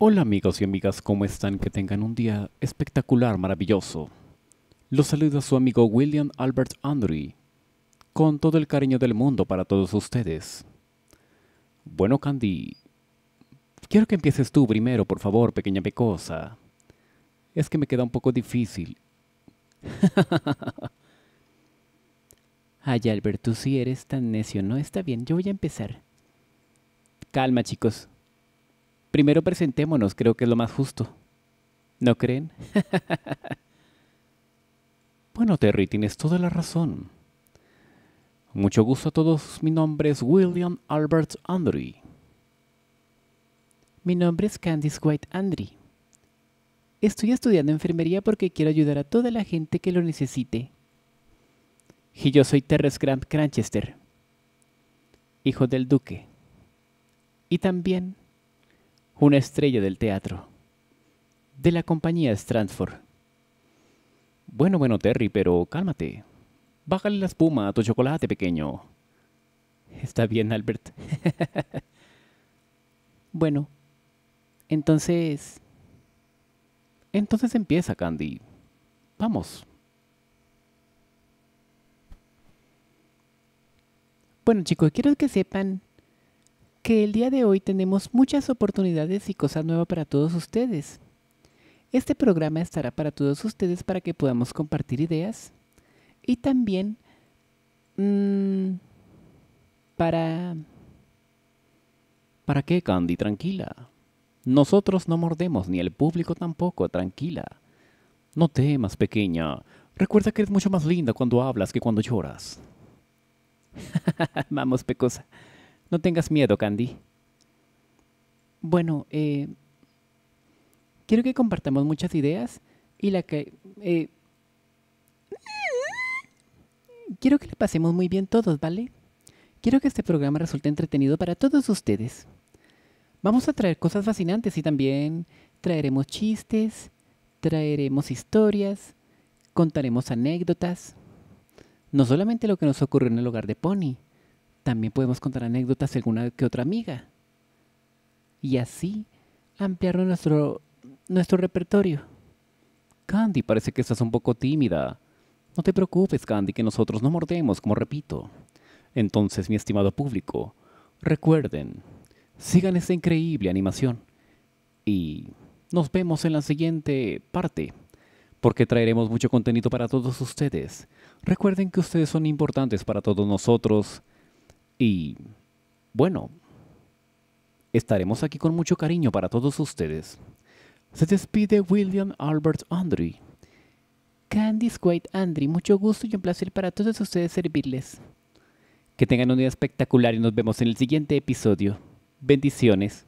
Hola amigos y amigas, ¿cómo están? Que tengan un día espectacular, maravilloso. Los saluda su amigo William Albert Andre, con todo el cariño del mundo para todos ustedes. Bueno, Candy, quiero que empieces tú primero, por favor, pequeña pecosa. Es que me queda un poco difícil. Ay, Albert, tú sí eres tan necio, ¿no? Está bien, yo voy a empezar. Calma, chicos, Primero presentémonos, creo que es lo más justo. ¿No creen? bueno, Terry, tienes toda la razón. Mucho gusto a todos, mi nombre es William Albert Andrew. Mi nombre es Candice White Andry. Estoy estudiando enfermería porque quiero ayudar a toda la gente que lo necesite. Y yo soy Terrence Grant Cranchester, hijo del duque. Y también una estrella del teatro, de la compañía Stratford. Bueno, bueno, Terry, pero cálmate. Bájale la espuma a tu chocolate pequeño. Está bien, Albert. bueno, entonces... Entonces empieza, Candy. Vamos. Bueno, chicos, quiero que sepan que el día de hoy tenemos muchas oportunidades y cosas nuevas para todos ustedes. Este programa estará para todos ustedes para que podamos compartir ideas y también mm, para... ¿Para qué, Candy? Tranquila. Nosotros no mordemos, ni el público tampoco, tranquila. No temas, pequeña. Recuerda que eres mucho más linda cuando hablas que cuando lloras. Vamos, pecosa. No tengas miedo, Candy. Bueno, eh, quiero que compartamos muchas ideas y la que... Eh, quiero que le pasemos muy bien todos, ¿vale? Quiero que este programa resulte entretenido para todos ustedes. Vamos a traer cosas fascinantes y también traeremos chistes, traeremos historias, contaremos anécdotas. No solamente lo que nos ocurrió en el hogar de Pony, también podemos contar anécdotas de alguna que otra amiga. Y así ampliar nuestro, nuestro repertorio. Candy parece que estás un poco tímida. No te preocupes, Candy, que nosotros no mordemos, como repito. Entonces, mi estimado público, recuerden, sigan esta increíble animación. Y nos vemos en la siguiente parte, porque traeremos mucho contenido para todos ustedes. Recuerden que ustedes son importantes para todos nosotros. Y bueno, estaremos aquí con mucho cariño para todos ustedes. Se despide William Albert Andre. Candice White Andry, mucho gusto y un placer para todos ustedes servirles. Que tengan un día espectacular y nos vemos en el siguiente episodio. Bendiciones.